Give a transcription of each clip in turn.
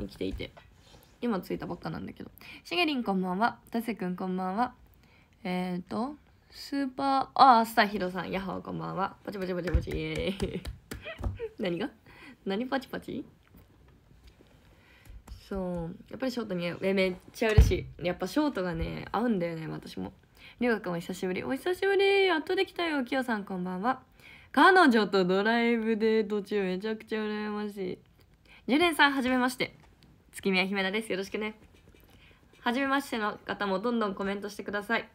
に来ていて今着いたばっかなんだけどしげりんこんばんはたせくんこんばんはえっ、ー、とスーパーあースタヒロさんヤっホーこんばんはパチパチパチパチ 何が何パチパチそうやっぱりショートにえめっちゃ嬉しいやっぱショートがね合うんだよね私もりょうがくんお久しぶりお久しぶりやっとできたよきよさんこんばんは彼女とドライブデート中めちゃくちゃ羨ましいジュレンさんはじめまして月宮姫菜ですよろしくね初めましての方もどんどんコメントしてください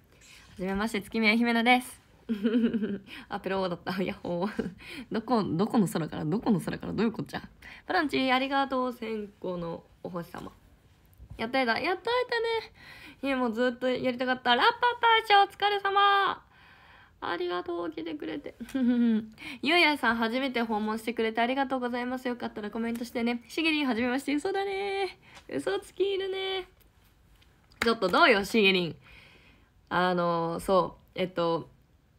初めまして月宮姫菜ですア ペローだったヤホーどこどこの空からどこの空からどういうこっちゃパランチありがとう先行のお星様やったやったやったやったねいやもうずっとやりたかったラッパパーショお疲れ様ありがとう、来てくれて。ゆうやさん、初めて訪問してくれてありがとうございます。よかったらコメントしてね。しげりん、はじめまして。嘘だね。嘘つきいるね。ちょっとどうよ、しげりん。あの、そう、えっと、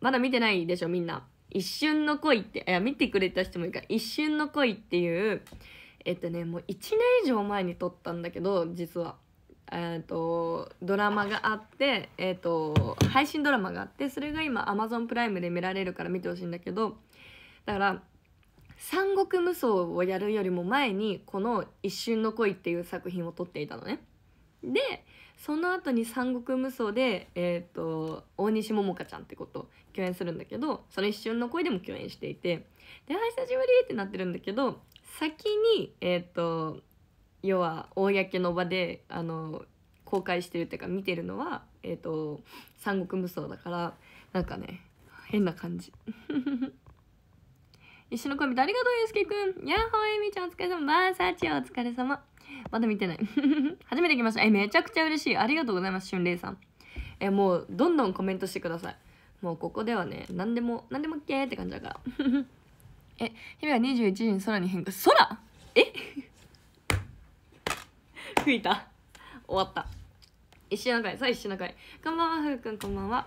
まだ見てないでしょ、みんな。一瞬の恋って、いや、見てくれた人もいるから、一瞬の恋っていう、えっとね、もう1年以上前に撮ったんだけど、実は。えーと、ドラマがあって、えーと、配信ドラマがあってそれが今 Amazon プライムで見られるから見てほしいんだけどだから「三国無双」をやるよりも前にこの「一瞬の恋」っていう作品を撮っていたのね。でその後に「三国無双で」えーと、大西桃香ちゃんってこと共演するんだけどその「一瞬の恋」でも共演していて「で久しぶり!」ってなってるんだけど先にえっ、ー、と要は公の場であの公開してるっていうか見てるのは、えーと、三国無双だからなんかね変な感じ一緒のコンビありがとうゆうすけくんやっほえみちゃんお疲れ様まあさちお疲れ様まだ見てない 初めて来ましたえめちゃくちゃ嬉しいありがとうございますしゅんれいさんえもうどんどんコメントしてくださいもうここではね何でも何でも OK って感じだから え日々21時に空に変化空え吹 いた終わった一瞬の会さあ一瞬の会こんばんはふうくんこんばんは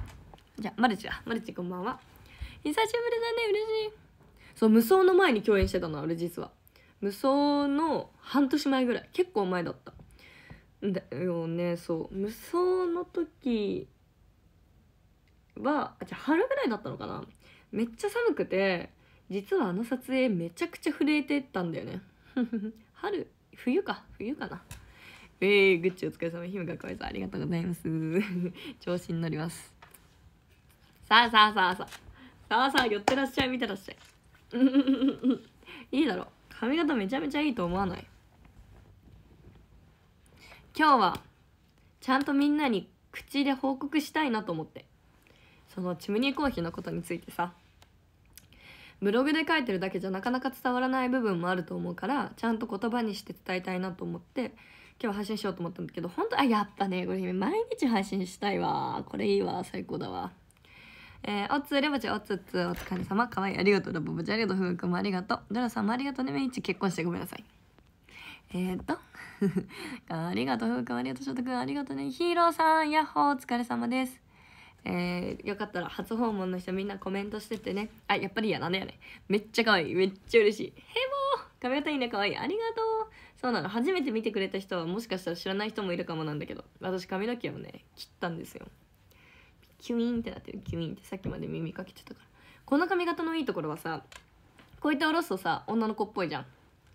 じゃあマルチだマルチこんばんは久しぶりだね嬉しいそう無双の前に共演してたの俺実は無双の半年前ぐらい結構前だっただよねそう無双の時はあじゃ春ぐらいだったのかなめっちゃ寒くて実はあの撮影めちゃくちゃ震えてたんだよね春冬か冬かなえー、グッチお疲れ様ひむかこいさんありがとうございます 調子に乗りますさあさあさあさあさあさあ寄ってらっしゃい見てらっしゃい いいだろ髪型めちゃめちゃいいと思わない今日はちゃんとみんなに口で報告したいなと思ってそのチムニーコーヒーのことについてさブログで書いてるだけじゃなかなか伝わらない部分もあると思うからちゃんと言葉にして伝えたいなと思って今日配信しようと思ったんだけど本当あやっぱねこれ毎日配信したいわこれいいわ最高だわえー、おつれぼちおつつお疲れ様かわいいありがとうラボぼちありがとうふうくんもありがとうドラさんもありがとうね毎日結婚してごめんなさいえっ、と ありがとうふうくんありがとうしょとくんありがとうねヒーローさんやっほーお疲れ様ですえー、よかったら初訪問の人みんなコメントしててねあやっぱり嫌なんだよねめっちゃ可愛いめっちゃ嬉しいヘボー髪型いいね、かわいい。ありがとう。そうなの。初めて見てくれた人はもしかしたら知らない人もいるかもなんだけど、私髪の毛をね、切ったんですよ。キュイーンってなってる。キュイーンってさっきまで耳かけてたから。この髪型のいいところはさ、こうやって下ろすとさ、女の子っぽいじゃん。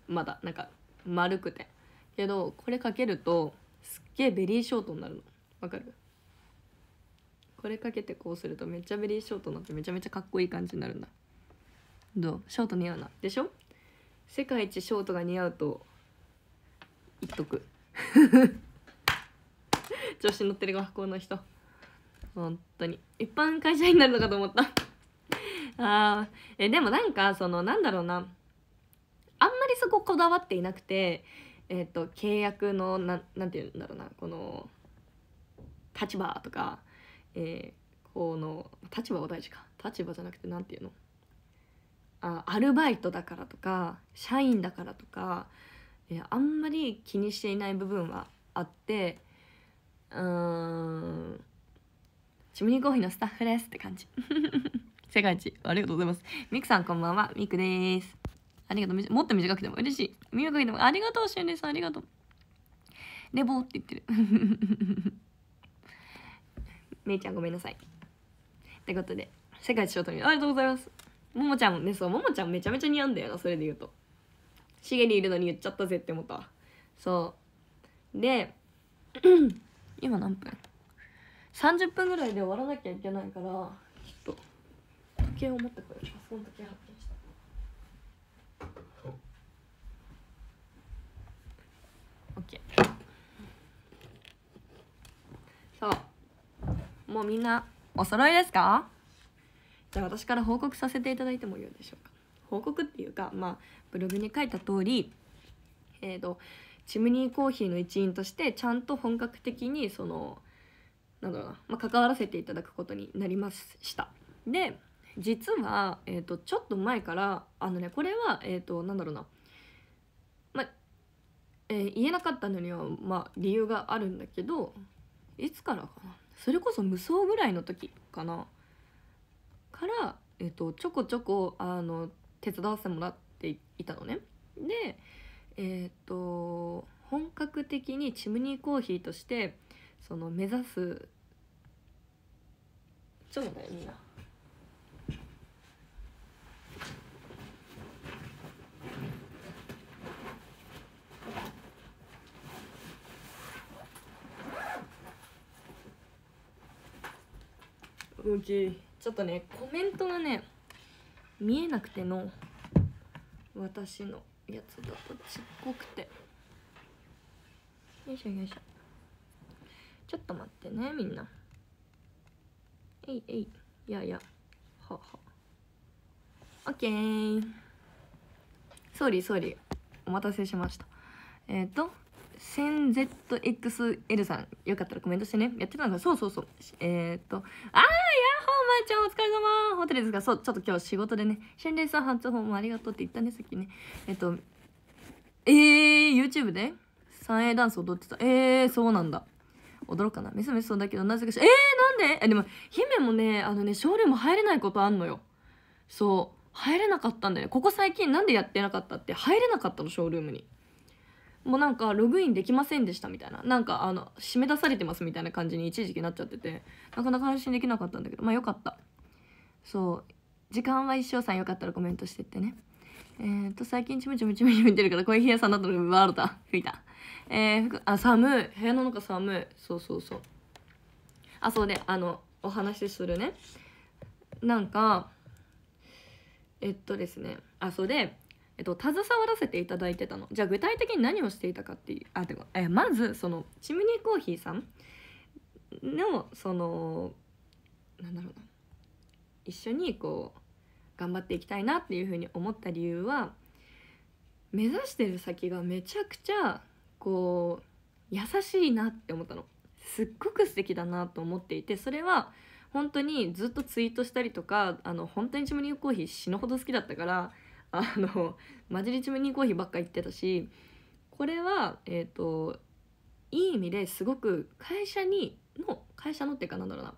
まだ、なんか、丸くて。けど、これかけると、すっげえベリーショートになるの。わかるこれかけてこうするとめっちゃベリーショートになってめちゃめちゃかっこいい感じになるんだどうショート似合うなでしょ世界一ショートが似合うと言っとく 調子乗ってる学校の人本当に一般会社員になるのかと思った あえでもなんかそのなんだろうなあんまりそここだわっていなくてえっ、ー、と契約のななんて言うんだろうなこの立場とか、えー、この立場は大事か立場じゃなくて何て言うのあアルバイトだからとか社員だからとか、やあんまり気にしていない部分はあってうんチムニーコーヒーのスタッフですって感じ世界一ありがとうございますミクさんこんばんはミクですありがとうもっと短くても嬉しい短くてもありがとうしゅんですありがとう寝坊って言ってる めいちゃんごめんなさいってことで世界一ショートミールありがとうございますももちゃんねそうももちゃんめちゃめちゃ似合うんだよなそれで言うとしげにいるのに言っちゃったぜって思ったそうで 今何分30分ぐらいで終わらなきゃいけないからちょっと時計を持ってこようパソコン時計発見したオッケーそうもうみんなお揃いですかじゃあ私から報告させていただいてもよいでしょうか報告っていうかまあブログに書いた通りえっ、ー、とチムニーコーヒーの一員としてちゃんと本格的にそのなんだろうな、まあ、関わらせていただくことになりましたで実は、えーと、ちょっと前からあのねこれはえっ、ー、となんだろうなまえー、言えなかったのにはまあ、理由があるんだけどいつからかなそれこそ無双ぐらいの時かなから、えーと、ちょこちょこあの手伝わせてもらっていたのね。で、えーと、と本格的にチムニーコーヒーとしてその目指すちょっと待ってみんな。Okay. ちょっとねコメントがね見えなくての私のやつだとちっこくてよいしょよいしょちょっと待ってねみんなえいえいいやいやははオッケーソーリーソーリーお待たせしましたえっ、ー、と 1000ZXL さんよかったらコメントしてねやってたんだそうそうそうえっ、ー、とああちゃんお疲れ様ホテルですが、そう、ちょっと今日仕事でね、シェさん初訪問ありがとうって言ったね、さっきね。えっと、えー、YouTube で三栄ダンス踊ってた。えー、そうなんだ。驚かな。メスメスそうだけど、なぜかし、えー、なんでえ、でも、姫もね、あのね、ショールーム入れないことあんのよ。そう。入れなかったんだよね。ここ最近なんでやってなかったって、入れなかったの、ショールームに。もうなんかログインできませんでしたみたいななんかあの締め出されてますみたいな感じに一時期なっちゃっててなかなか安心できなかったんだけどまあよかったそう時間は一生さんよかったらコメントしてってねえー、っと最近ちむちむちむちむてるからこういう冷やさんだったらワールド吹いたえー、あ寒い部屋の中寒いそうそうそうあそうであのお話しするねなんかえっとですねあそうでえっと、携わらせていただいてたのじゃあ具体的に何をしていたかっていうあでもえまずそのチムニーコーヒーさんのそのなんだろうな一緒にこう頑張っていきたいなっていうふうに思った理由は目指してる先がめちゃくちゃこう優しいなって思ったのすっごく素敵だなと思っていてそれは本当にずっとツイートしたりとかあの本当にチムニーコーヒー死ぬほど好きだったからあの混じりチムニーコーヒーばっか行ってたしこれはえっ、ー、といい意味ですごく会社にの会社のっていうかなんだろうな、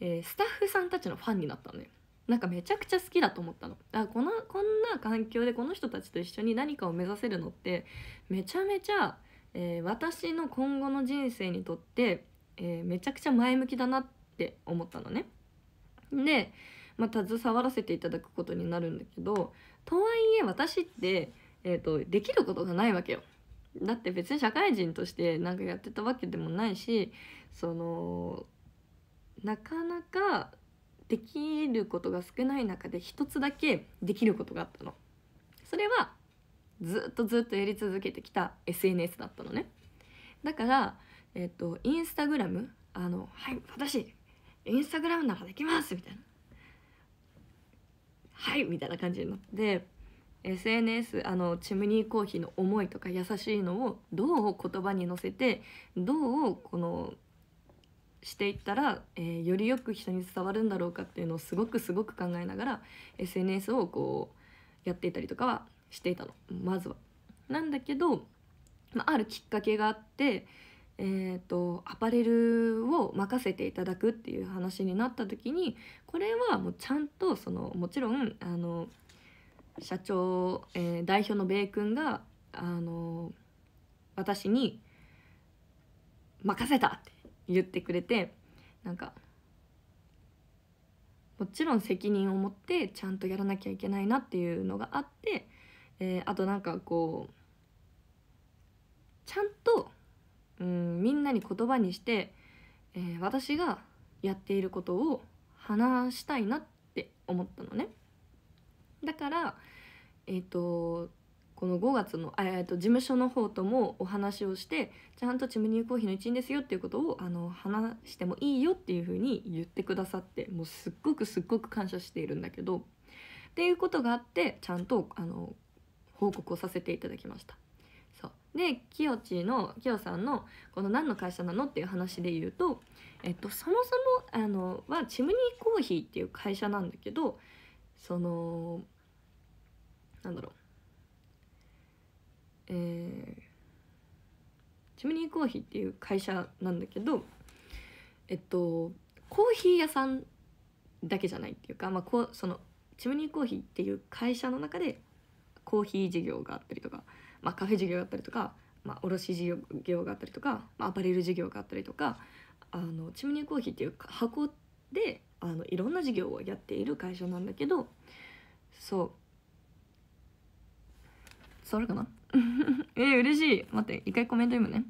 えー、スタッフさんたちのファンになったのよ。なんかめちゃくちゃ好きだと思ったのあこのこんな環境でこの人たちと一緒に何かを目指せるのってめちゃめちゃ、えー、私の今後の人生にとって、えー、めちゃくちゃ前向きだなって思ったのね。でまあ、携わらせていただくことになるんだけどとはいえ私って、えーと、とできることがないわけよ。だって別に社会人としてなんかやってたわけでもないしそのなかなかできることが少ない中で一つだけできることがあったの。それはずっとずっとやり続けてきた SNS だったのね。だから、えっと、インスタグラムあの「はい私インスタグラムならできます」みたいなはいみたいな感じになって SNS あのチムニーコーヒーの思いとか優しいのをどう言葉に乗せてどうこのしていったら、えー、よりよく人に伝わるんだろうかっていうのをすごくすごく考えながら SNS をこうやっていたりとかはしていたのまずは。なんだけど、まあ、あるきっかけがあってえーと、アパレルを任せていただくっていう話になった時にこれはもうちゃんとそのもちろんあの社長、えー、代表の米君があの私に「任せた!」って言ってくれてなんかもちろん責任を持ってちゃんとやらなきゃいけないなっていうのがあって、えー、あとなんかこうちゃんとうんみんなに言葉にして、えー、私がやっていることを話したいなって思ったのね。だからえっ、ー、とこの5月の、えー、と事務所の方ともお話をしてちゃんとチムニーコーヒーの一員ですよっていうことをあの話してもいいよっていうふうに言ってくださってもうすっごくすっごく感謝しているんだけどっていうことがあってちゃんとあの報告をさせていただきました。できよちのきよさんのこの何の会社なのっていう話で言うと、えっと、そもそもあのはチムニーコーヒーっていう会社なんだけどそのなんだろうえー、チムニーコーヒーっていう会社なんだけどえっとコーヒー屋さんだけじゃないっていうか、まあ、こそのチムニーコーヒーっていう会社の中でコーヒー事業があったりとか。まあ、カフェ事業があったりとか、まあ、卸事業があったりとか、まあ、アパレル事業があったりとかあのチムニーコーヒーっていう箱であのいろんな事業をやっている会社なんだけどそう伝わるかな えー、嬉しい待って一回コメント読むね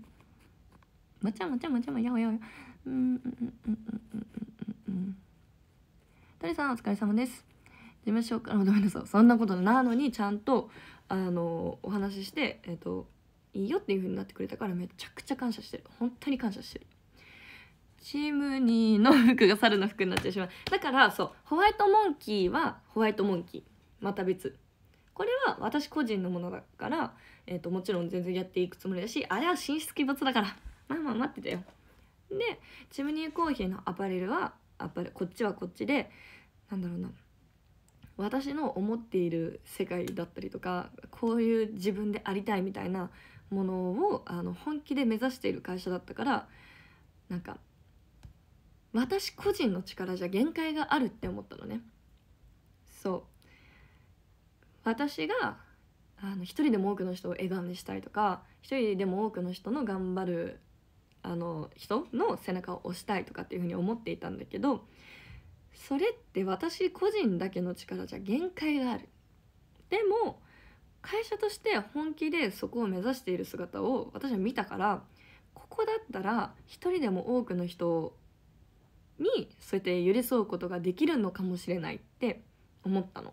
まちゃまちゃまちゃまやほやほやうんうんうんうんうんうんうんさんお疲れ様です事務うからごめんなさいそんなことなのにちゃんとあのお話しして、えっと、いいよっていう風になってくれたからめちゃくちゃ感謝してる本当に感謝してるチーム2の服が猿の服になってしまうだからそうホワイトモンキーはホワイトモンキーまた別これは私個人のものだから、えーと、もちろん全然やっていくつもりだしあれは神出鬼没だからまあまあ待ってたよでチムニーコーヒーのアパレルはアパレこっちはこっちでなんだろうな私の思っている世界だったりとかこういう自分でありたいみたいなものをあの本気で目指している会社だったからなんか私個人の力じゃ限界があるって思ったのねそう私があの一人でも多くの人を笑顔にしたいとか一人でも多くの人の頑張るあの人の背中を押したいとかっていうふうに思っていたんだけどそれって私個人だけの力じゃ限界があるでも会社として本気でそこを目指している姿を私は見たからここだったら一人でも多くの人にそうやって寄り添うことができるのかもしれないって思ったの。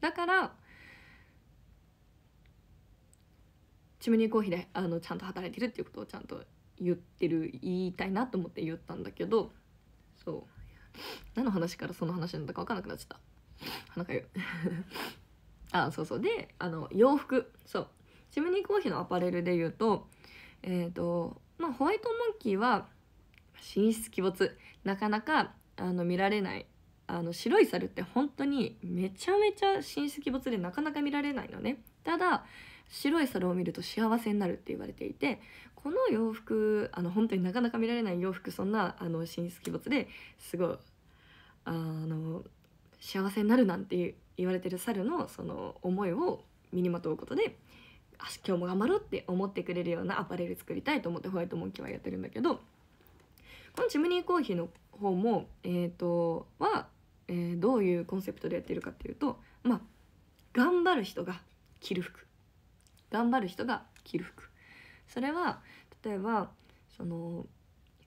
だからチムニーコーヒーであのちゃんと働いてるっていうことをちゃんと言ってる言いたいなと思って言ったんだけどそう何の話からその話なんだか分かんなくなっちゃった鼻かゆ あそうそうであの洋服そうチムニーコーヒーのアパレルで言うとえっ、ー、とまあホワイトモンキーは神出鬼没なかなかあの見られないあの白い猿って本当にめちゃめちゃ神出鬼没でなかなか見られないのねただ白い皿を見ると幸せになるって言われていてこの洋服あの本当になかなか見られない洋服そんなあの神出鬼没ですごいあの幸せになるなんて言われてる猿のその思いを身にまとうことで今日も頑張ろうって思ってくれるようなアパレル作りたいと思ってホワイトモンキーはやってるんだけどこのチムニーコーヒーの方も、えーと、とは、えー、どういうコンセプトでやってるかっていうとまあ頑張る人が着る服頑張る人が着る服それは例えばその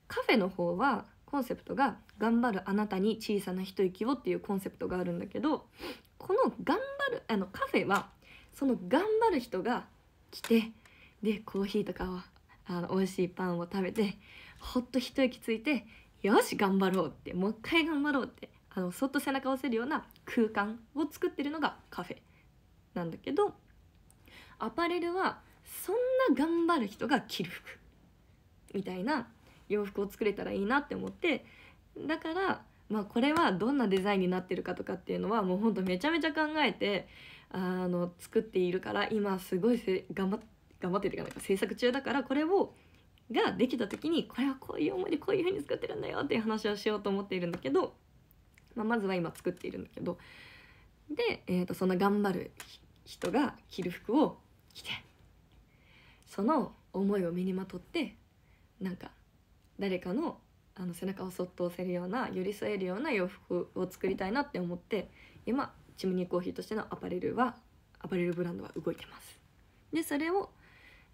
カフェの方はコンセプトが「頑張るあなたに小さな一息を」っていうコンセプトがあるんだけどこの頑張るあのカフェはその頑張る人が来てでコーヒーとかはあの美味しいパンを食べてほっと一息ついてよし頑張ろうってもう一回頑張ろうってあのそっと背中を押せるような空間を作ってるのがカフェなんだけどアパレルはそんな頑張る人が着る服みたいな洋服を作れたらいいなって思ってだからまあこれはどんなデザインになってるかとかっていうのはもうほんとめちゃめちゃ考えてあの作っているから今すごいせ頑張って頑張ってるかなんか制作中だからこれをができた時にこれはこういう思いでこういう風に作ってるんだよっていう話をしようと思っているんだけど、まあ、まずは今作っているんだけどで、えー、とそんな頑張る人が着る服を来てその思いを身にまとってなんか誰かのあの背中をそっと押せるような寄り添えるような洋服を作りたいなって思って今チムニーコーヒーとしてのアパレルはアパレルブランドは動いてます。でそれを、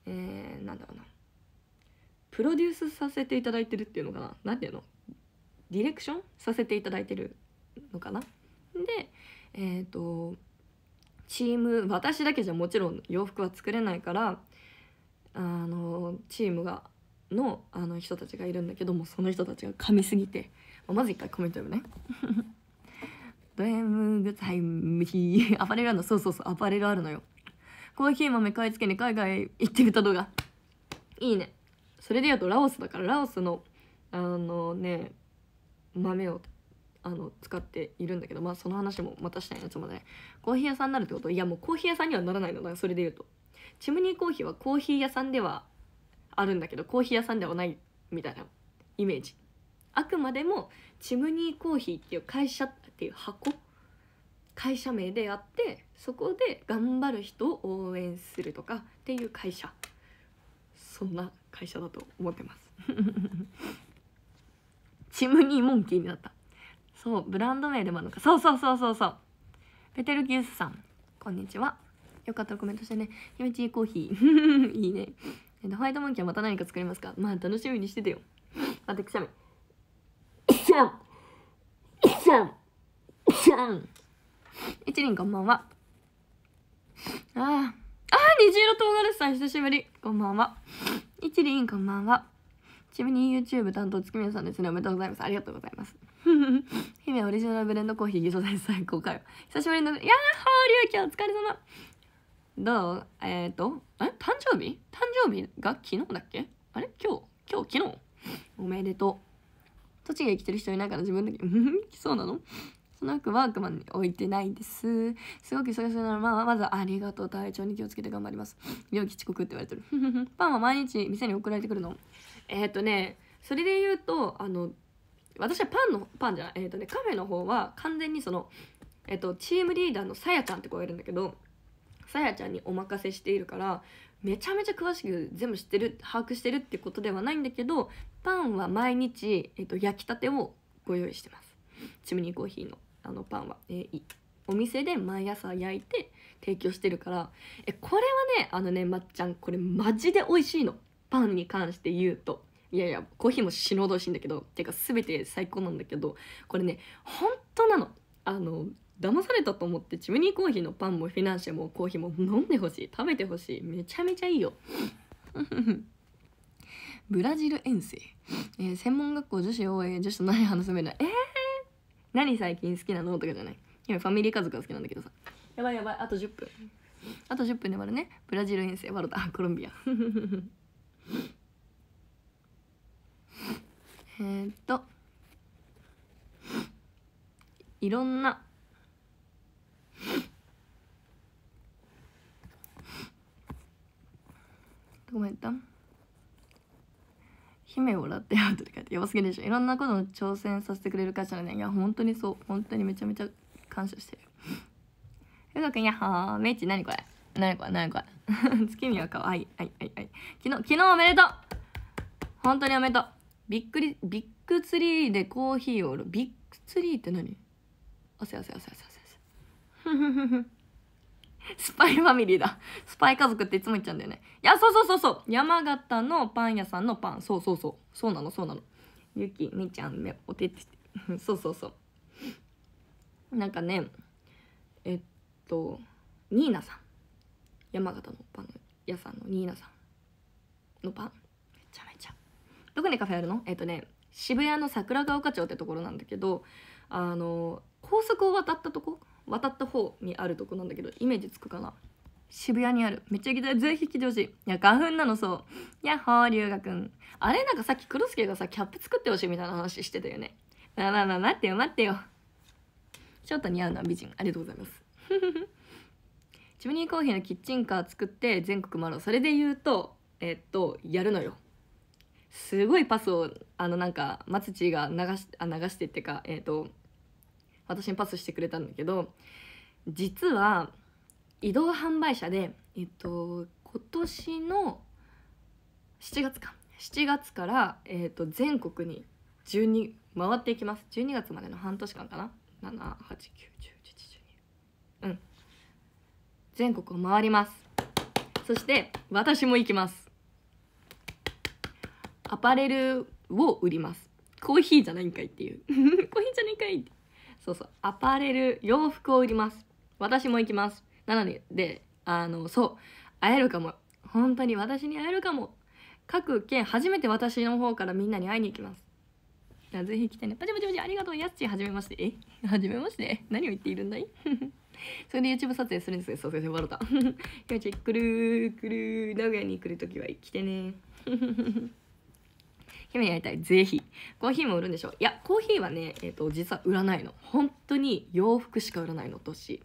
えー、なんだろうなプロデュースさせていただいてるっていうのかな何ていうのディレクションさせていただいてるのかなでえっ、ー、とチーム私だけじゃもちろん洋服は作れないからあのチームがのあの人たちがいるんだけどもその人たちが噛みすぎて、まず一回コメント読むね。ドムグッハイムヒ アパレルあるのそうそうそうアパレルあるのよ。コーヒー豆買い付けに海外行ってた動画いいねそれで言うとラオスだからラオスのあのね豆をあの使っているんだけどまあその話もまたしたいなつまでコーヒー屋さんになるってこといやもうコーヒー屋さんにはならないのだそれで言うとチムニーコーヒーはコーヒー屋さんではあるんだけどコーヒー屋さんではないみたいなイメージあくまでもチムニーコーヒーっていう会社っていう箱会社名であってそこで頑張る人を応援するとかっていう会社そんな会社だと思ってます チムニーモンキーになったそうブランド名でもあるのかそうそうそうそうそうペテルギウスさんこんにちはよかったらコメントしてねひめちコーヒー いいねホワイトモンキーはまた何か作りますかまあ楽しみにしててよ待ってくしゃみしゃんしゃんしゃん一輪こんばんはああ。ああ、虹色唐辛子さん久しぶりこんばんは一輪こんばんはちなみに YouTube 担当月宮さんですねおめでとうございますありがとうございます姫 オリジナルブレンドコーヒー偽装剤最高かよ久しぶりのやーほーりゅうきお疲れ様どうえっ、ー、とえ誕生日誕生日が昨日だっけあれ今日今日昨日おめでとう栃木に来てる人いないから自分だけそうなのその枠ワークマンに置いてないですすごく忙しいならまあまずありがとう体調に気をつけて頑張ります病気遅刻って言われてる パンは毎日店に送られてくるのえっ、ー、とねそれで言うとあの私はパンのパンじゃないえっ、ー、とねカフェの方は完全にそのえっ、ー、とチームリーダーのさやちゃんって子がいるんだけどさやちゃんにお任せしているからめちゃめちゃ詳しく全部知ってる把握してるってことではないんだけどパンは毎日、えっ、ー、と、焼きたてをご用意してますチムニーコーヒーのあのパンは、えー、お店で毎朝焼いて提供してるからえこれはねあのねまっちゃんこれマジで美味しいのパンに関して言うといやいやコーヒーも死ぬほど美味しいんだけどてか全て最高なんだけどこれね本当なのあの騙されたと思ってチムニーコーヒーのパンもフィナンシェもコーヒーも飲んでほしい食べてほしいめちゃめちゃいいよ ブラジル遠征、えー、専門学校女子応援女子と何話すめないえー、何最近好きなのとかじゃない今ファミリー家族が好きなんだけどさやばいやばいあと10分あと10分で終わるねブラジル遠征わロだコロンビアえー、っといろんなどこまでった姫をラテアートって書いてやばすぎでしょいろんなことの挑戦させてくれる会社のねいや本当にそう本当にめちゃめちゃ感謝してるふうくんやはーめいち何これ何これ何これ 月見は可愛いいはいはいはい昨日昨日おめでとう本当におめでとうビックリビッグツリーでコーヒーを売る。ビッグツリーって何汗汗汗汗汗汗スパイファミリーだスパイ家族っていつも言っちゃうんだよねいやそうそうそうそう山形のパン屋さんのパンそうそうそうそうなのそうなのゆきみちゃんめおつて そうそうそうなんかねえっとニーナさん山形のパン屋さんのニーナさんのパンどこにカフェあるのえっ、ー、とね渋谷の桜ヶ丘町ってところなんだけどあの高速を渡ったとこ渡った方にあるとこなんだけどイメージつくかな渋谷にあるめっちゃ行きたいぜひ来てほしいいや花粉なのそうやっほー龍河くんあれなんかさっき黒助がさキャップ作ってほしいみたいな話してたよねまあまあ待ってよ待ってよちょっと似合うな美人ありがとうございますチムニーコーヒーのキッチンカー作って全国回ろうそれで言うとえっとやるのよすごいパスをあのなんか松地が流しあ流してってか、えーと、私にパスしてくれたんだけど実は移動販売車で、えっ、ー、と、今年の7月か7月から、えーと、全国に12回っていきます12月までの半年間かな7 8 9 1 1 1 1 2うん全国を回りますそして私も行きますアパレルを売りますコーヒーじゃないんかいっていう コーヒーじゃないんかいってそうそうアパレル洋服を売ります私も行きますなのでであのそう会えるかも本当に私に会えるかも各県初めて私の方からみんなに会いに行きますじゃぜひ来てねパチパチパチありがとうやっちはじめましてえはじめまして何を言っているんだい それで YouTube 撮影するんですよそう先生笑ったよちくるくる名古屋に来るときは来てね姫に会いたい。ぜひ。コーヒーも売るんでしょいや、コーヒーはね、えっ、ー、と、実は売らないの。本当に洋服しか売らないの、年。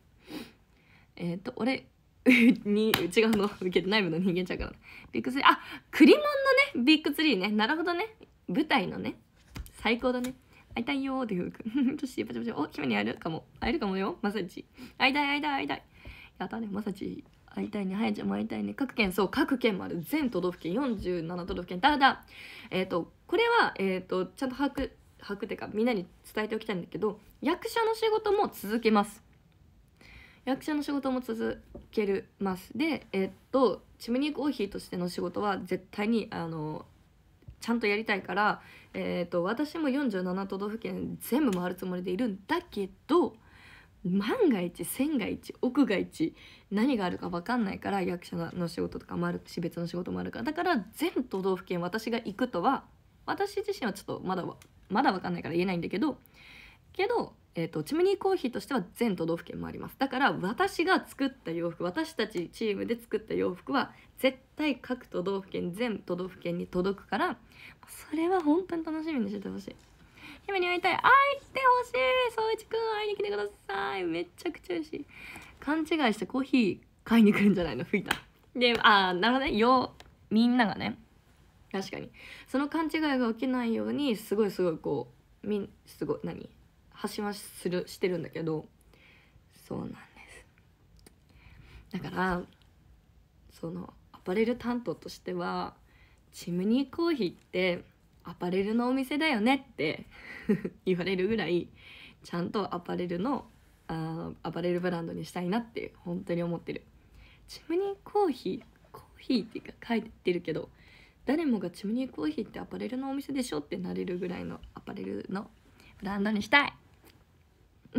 えっ、ー、と、俺、に、内側の、て内部の人間ちゃうからビッグツリー、あ、クリモンのね、ビッグツリーね。なるほどね。舞台のね。最高だね。会いたいよーっていう。とし、パチパチ。お、姫に会えるかも。会えるかもよ、まさち。会いたい、会いたい、会いたい。やったね、まさち。会いたいね、はやちゃんも会いたいね、各県、そう、各県まで、全都道府県、47都道府県、ただ、えっ、ー、と、これは、えっ、ー、と、ちゃんと把握、把握っていうか、みんなに伝えておきたいんだけど、役者の仕事も続けます。役者の仕事も続けるます。で、えっ、ー、と、チムニーコーヒーとしての仕事は、絶対に、あの、ちゃんとやりたいから、えっ、と、私も47都道府県全部回るつもりでいるんだけど、万が一千が一億が一何があるか分かんないから役者の仕事とかもあるし別の仕事もあるからだから全都道府県私が行くとは私自身はちょっとまだまだ分かんないから言えないんだけどけど、えーと、チムニーコーヒーとしては全都道府県もありますだから私が作った洋服私たちチームで作った洋服は絶対各都道府県全都道府県に届くからそれは本当に楽しみにしててほしい。姫に会いたい会いてほしい総一くん会いに来てくださいめちゃくちゃ嬉しい勘違いしてコーヒー買いに来るんじゃないの吹いたでああなるほどねよみんながね確かにその勘違いが起きないようにすごいすごいこうみんすごい何端はするしてるんだけどそうなんですだからそのアパレル担当としてはチムニーコーヒーってアパレルのお店だよねって 言われるぐらいちゃんとアパレルのあアパレルブランドにしたいなって本当に思ってるチムニーコーヒーコーヒーっていうか書いてるけど誰もがチムニーコーヒーってアパレルのお店でしょってなれるぐらいのアパレルのブランドにしたい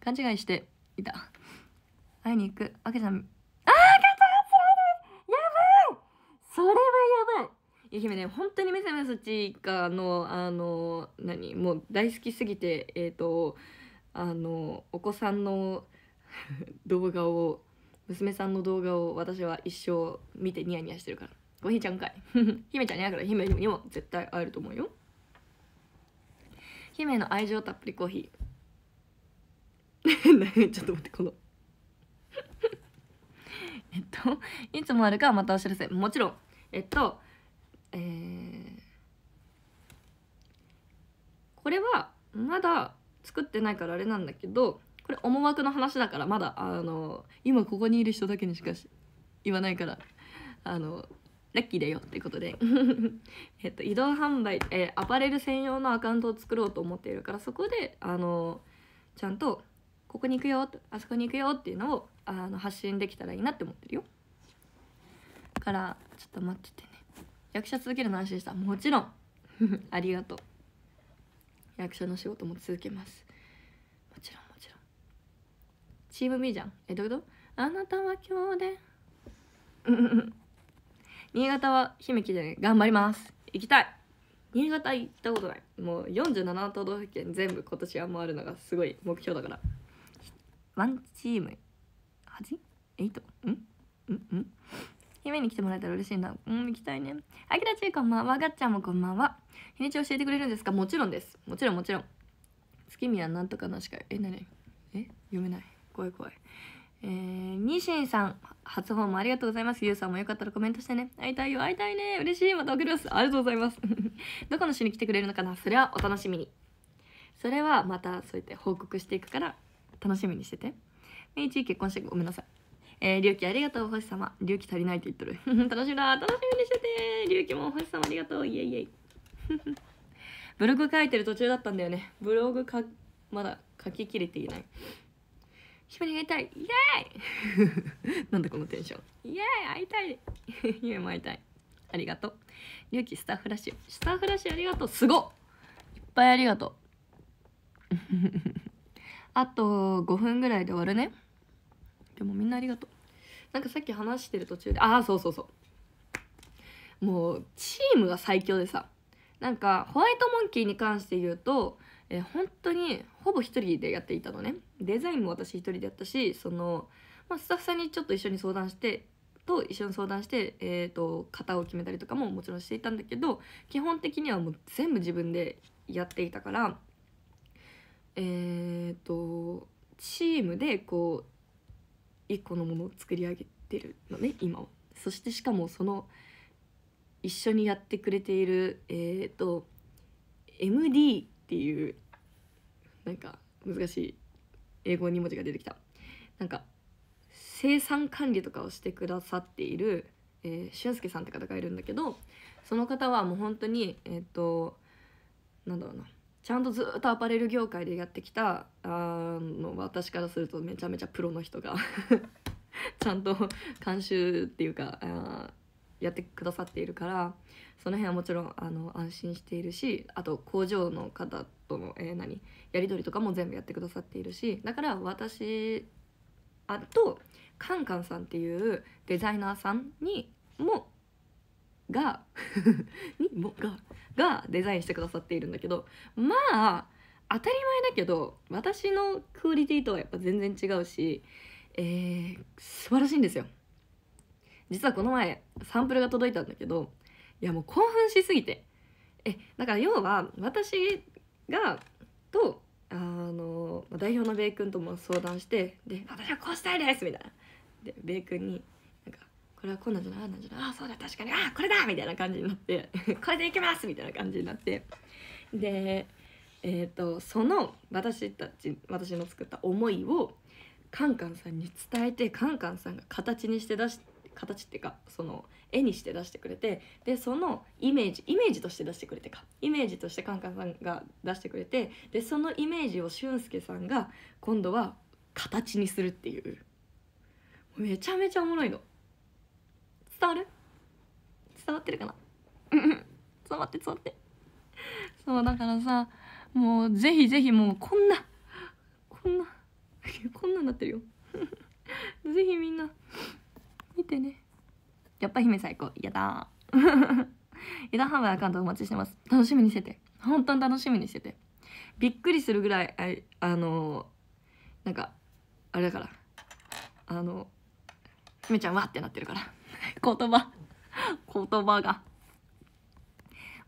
勘違いしていた会いに行くあけさん愛媛ね本当に「めざめっちかの」あの何もう大好きすぎてえっ、ー、とあのお子さんの 動画を娘さんの動画を私は一生見てニヤニヤしてるからごひちゃんかい 姫ちゃんに会から姫にも絶対会えると思うよ姫の愛情たっぷりコーヒー ちょっと待ってこのえっといつもあるかまたお知らせもちろんえっとえー、これはまだ作ってないからあれなんだけどこれ思惑の話だからまだあの今ここにいる人だけにしか言わないからあのラッキーだよってことで えっと移動販売、えー、アパレル専用のアカウントを作ろうと思っているからそこであのちゃんとここに行くよあそこに行くよっていうのをあの発信できたらいいなって思ってるよからちょっと待っててね役者続けるの安心したもちろん ありがとう役者の仕事も続けますもちろんもちろんチーム B じゃんえどういうことあなたは今日で 新潟は姫木で頑張ります行きたい新潟行ったことないもう47都道府県全部今年は回るのがすごい目標だからワンチーム 8?8? んんん夢に来てもらえたら嬉しいなうん行きたいねあきらちこんばんはがっちゃんもこんばんは日にち教えてくれるんですかもちろんですもちろんもちろん月見はなんとかなしかえ何え読めない怖い怖いえー、ニシンさん初訪問ありがとうございますゆうさんもよかったらコメントしてね会いたいよ会いたいね嬉しいまた送りますありがとうございます どこの市に来てくれるのかなそれはお楽しみにそれはまたそうやって報告していくから楽しみにしててみいち結婚してごめんなさいえー、りゅうきありがとう、星様。りゅうき足りないって言っとる。楽しみだ、楽しみにしてて。りゅうきも星様ありがとう、イエイイエイ。ブログ書いてる途中だったんだよね。ブログか、まだ書ききれていない。姫に会いたいイエイ なんだこのテンションイエイ会いたい夢も会いたいありがとうりゅうきスタッフラッシュスタッフラッシュありがとうすごいっぱいありがとうあと5分ぐらいで終わるねでもみんなありがとうなんかさっき話してる途中でああそうそうそうもうチームが最強でさなんかホワイトモンキーに関して言うと、えー、本当にほぼ一人でやっていたのねデザインも私一人でやったしその、まあ、スタッフさんにちょっと一緒に相談してと一緒に相談して、えーと、と型を決めたりとかももちろんしていたんだけど基本的にはもう全部自分でやっていたからえっ、ー、とチームでこう一個のものを作り上げてるのね今は。そしてしかもその一緒にやってくれているえっ、ー、と MD っていうなんか難しい英語2文字が出てきたなんか生産管理とかをしてくださっている、えー、俊介さんって方がいるんだけどその方はもう本当にえっ、ー、となんだろうなちゃんとずっとアパレル業界でやってきたあの私からするとめちゃめちゃプロの人が ちゃんと監修っていうかあやってくださっているからその辺はもちろんあの安心しているしあと工場の方との、えー、何やり取りとかも全部やってくださっているしだから私あとカンカンさんっていうデザイナーさんにもが にもががデザインしてくださっているんだけどまあ当たり前だけど私のクオリティとはやっぱ全然違うし、えー、素晴らしいんですよ実はこの前サンプルが届いたんだけどいやもう興奮しすぎてえだから要は私がとあの代表の米君とも相談して「で私はこうしたいです」みたいな。で米君にこれはこんなんじゃないあなんじゃないあそうだ確かにあこれだみたいな感じになって これでいきますみたいな感じになってでえっ、ー、とその私たち私の作った思いをカンカンさんに伝えてカンカンさんが形にして出して形っていうかその絵にして出してくれてでそのイメージイメージとして出してくれてかイメージとしてカンカンさんが出してくれてでそのイメージを俊介さんが今度は形にするっていうめちゃめちゃおもろいの伝わる伝わってるかなうんう伝わって伝わってそうだからさもうぜひぜひもうこんなこんな こんなになってるよ ぜひみんな見てねやっぱ姫最高やだー枝販売アカウントお待ちしてます楽しみにしてて本当に楽しみにしててびっくりするぐらいああのなんかあれだからあの姫ちゃんわってなってるから 言葉言葉が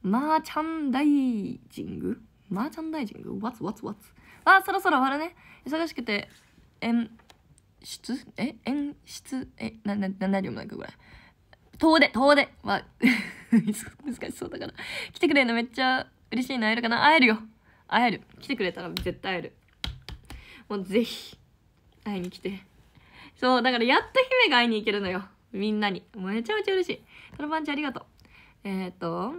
マーチャンダイジングマーチャンダイジング ?What's what's what's? あそろそろ終わるね忙しくて演出え演出えなな何読むなんかこれ遠出遠出は 難しそうだから来てくれるのめっちゃ嬉しいな会えるかな会えるよ会える来てくれたら絶対会えるもうぜひ会いに来てそうだからやっと姫が会いに行けるのよみんなに。めちゃめちゃ嬉しい。トラパンチありがとう。えっ、ー、と、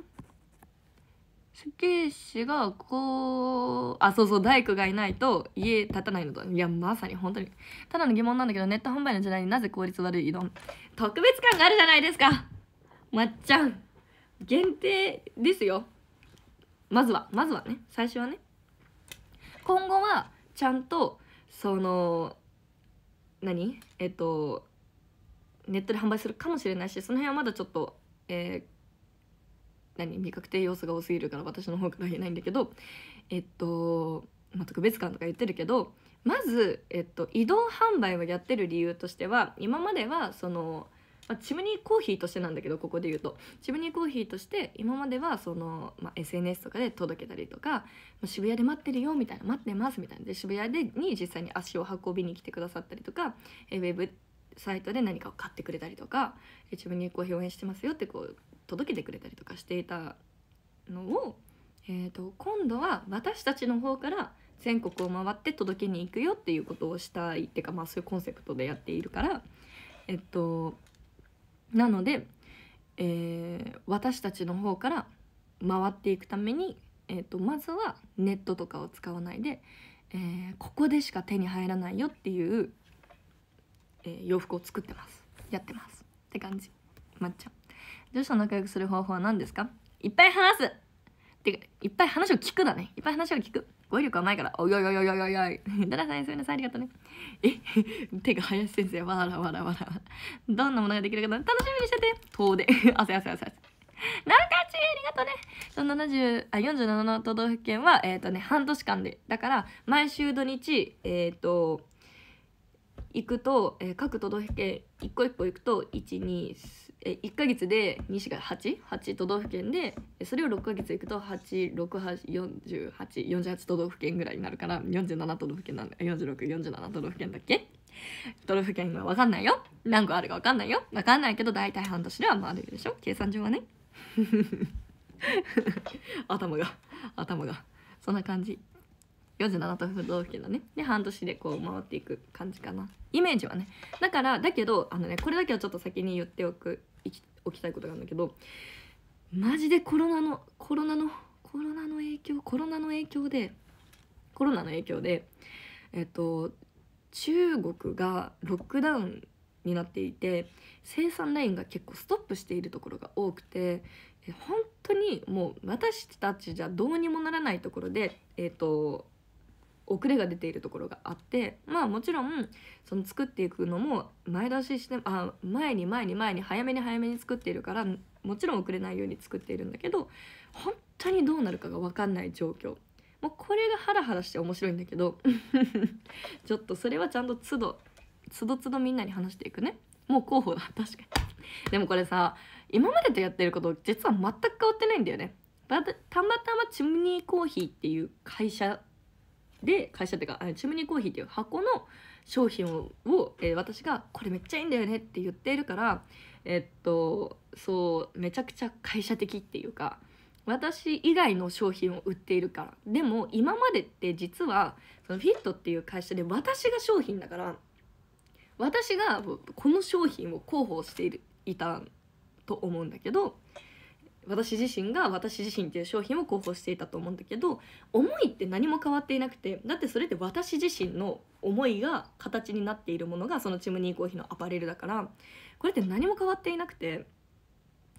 スケーシがこう、あ、そうそう、大工がいないと家建たないのと。いや、まさに本当に。ただの疑問なんだけど、ネット販売の時代になぜ効率悪いの特別感があるじゃないですかまっちゃん。限定ですよ。まずは、まずはね、最初はね。今後は、ちゃんと、その、何えっと、ネットで販売するかもしれないしその辺はまだちょっと、えー、何未確定要素が多すぎるから私の方から言えないんだけどえっと、まあ、特別感とか言ってるけどまず、えっと、移動販売をやってる理由としては今まではその、まあ、チムニーコーヒーとしてなんだけどここで言うとチムニーコーヒーとして今まではその、まあ、SNS とかで届けたりとか、ま渋谷で待ってるよみたいな待ってますみたいなで渋谷でに実際に足を運びに来てくださったりとか、えー、ウェブサイトで何かを買ってくれたりとか自分にこう表現してますよってこう届けてくれたりとかしていたのを、えーと、今度は私たちの方から全国を回って届けに行くよっていうことをしたいっていうか、まあ、そういうコンセプトでやっているからえっとなので、えー、私たちの方から回っていくために、えっと、まずはネットとかを使わないで、えー、ここでしか手に入らないよっていうえー、洋服を作ってますやってますって感じまっちゃん女子と仲良くする方法は何ですかいっぱい話すってかいっぱい話を聞くだねいっぱい話を聞く語彙力はないからおいおいおいおいおいおいおいダラさんすみなさんありがとうねえ 手が林先生わらわらわらどんなものができるか楽しみにしてて遠出汗汗汗汗なかちありがとうねあ47の都道府県はえっ、ー、とね半年間でだから毎週土日えっ、ー、と行くと、えー、各都道府県一個一個行くと1二え1ヶ月でしか88都道府県でそれを6か月行くと864848都道府県ぐらいになるから47都道府県なんだ4647都道府県だっけ都道府県は分かんないよ何個あるか分かんないよ分かんないけど大体半年では回るでしょ計算上はね 頭が頭がそんな感じ47都府道府県だねで半年でこう回っていく感じかなイメージはねだからだけどあのねこれだけはちょっと先に言っておくおきたいことがあるんだけどマジでコロナのコロナのコロナの影響コロナの影響でコロナの影響でえっと中国がロックダウンになっていて生産ラインが結構ストップしているところが多くて本当にもう私たちじゃどうにもならないところで、えーと遅れが出ているところがあってまあもちろんその作っていくのも前出ししてあ前に前に前に早めに早めに作っているからもちろん遅れないように作っているんだけど本当にどうなるかが分かんない状況もうこれがハラハラして面白いんだけど ちょっとそれはちゃんと都度都度都度みんなに話していくねもう候補だ確かにでもこれさ今までとやってること実は全く変わってないんだよねたまたまチムニーコーヒーっていう会社で会社っていうかチムニーコーヒーっていう箱の商品をえー、私が「これめっちゃいいんだよね」って言っているからえっとそうめちゃくちゃ会社的っていうか私以外の商品を売っているからでも今までって実はそのフィットっていう会社で私が商品だから私がこの商品を広報していたと思うんだけど私自身が私自身っていう商品を広報していたと思うんだけど思いって何も変わっていなくてだってそれって私自身の思いが形になっているものがそのチムニーコーヒーのアパレルだからこれって何も変わっていなくて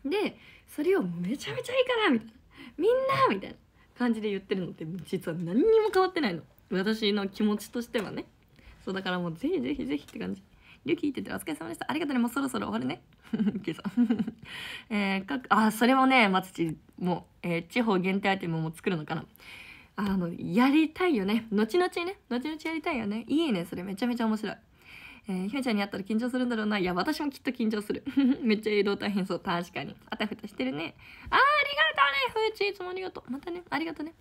でそれをめちゃめちゃいいからみたいなみんなみたいな感じで言ってるのって実は何にも変わってないの私の気持ちとしてはねそうだからもうぜひぜひぜひって感じゆきててお疲れ様でした。ありがとうね。もうそろそろ終わるね。えー、かあ、それもね、松地も、えー、地方限定アイテムも作るのかな。あの、やりたいよね。後々ね。後々やりたいよね。いいね。それめちゃめちゃ面白い。えー、ひめちゃんに会ったら緊張するんだろうな。いや、私もきっと緊張する。めっちゃ移動大変そう。確かに。あたふたしてるね。あありがとうね。ふうち、いつもありがとう。またね。ありがとうね。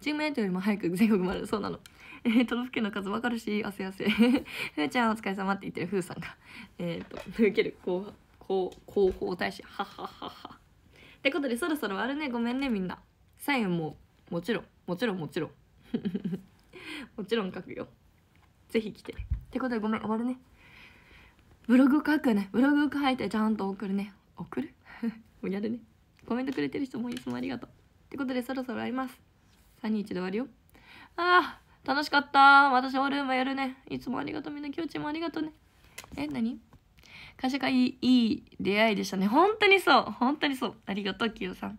チームメイトよりも早く全国までそうなの。え 都道府県の数わかるし汗汗 ふうちゃんお疲れ様って言ってるふうさんがえっ、ー、と受ける広報大使ははははってことでそろそろ終わるねごめんねみんなサインももちろんもちろんもちろん もちろん書くよぜひ来てってことでごめん終わるねブログ書くねブログ書いてちゃんと送るね送るもうやるねコメントくれてる人もいつもありがとうってことでそろそろわります321で終わるよああ楽しかった。私、オールームやるね。いつもありがとう。みんな、キョうちもありがとうね。え、何会社がいいいい出会いでしたね。本当にそう。本当にそう。ありがとう、きよさん。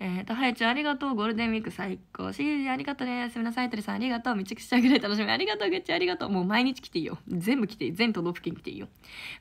えっ、ー、と、はやちゃんありがとう。ゴールデンウィーク最高。しげありがとうね。すみなさい、とさんありがとう。めちゃくちゃぐらい楽しみ。ありがとう、ぐっちありがとう。もう毎日来ていいよ。全部来ていい。全都道府県来ていいよ。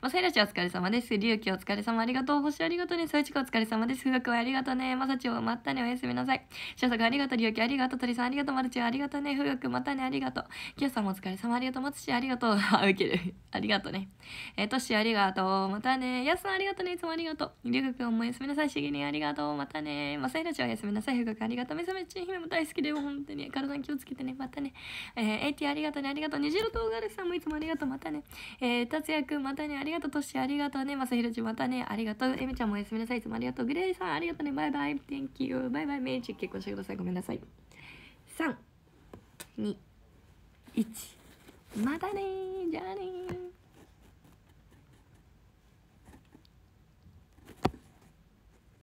まさいらちお疲れ様です。りゅうきお疲れ様ありがとう。星ありがとうね。そういちこお疲れ様です。ふがくありがとうね。まさちおまたね。おやすみなさい。しゅうさくありがとう。りゅうきありがとう。鳥さんありがとう。まるちおありがとうね。ふがくまたね。ありがとう。きよさんもお疲れ様ありがとう。まつしありがとう。あ、ウケる。ありがとうね。えー、としありががとう。またね。やすさんありがとうね。いつもありがとう。りゅうくんもやすみなさい。しげにありがとう。またね。まさひろちゃんおやすみなさい。ふうくんありがとう。めさめちん姫も大好きで、よ。本当に。体に気をつけてね。またね。えー、エイティありがとうね。ありがとう。にじろとうがるさんもいつもありがとう。またね。えー、たつやくんまたね。ありがとう。としありがとうね。まさひろちゃんまたね。ありがとう。えみちゃんもおやすみなさい。いつもありがとう。グレイさんありがとうね。バイバイ。Thank you. バイバイ。メイチ結婚してください。ごめんなさい。3、2、1。またねじゃあね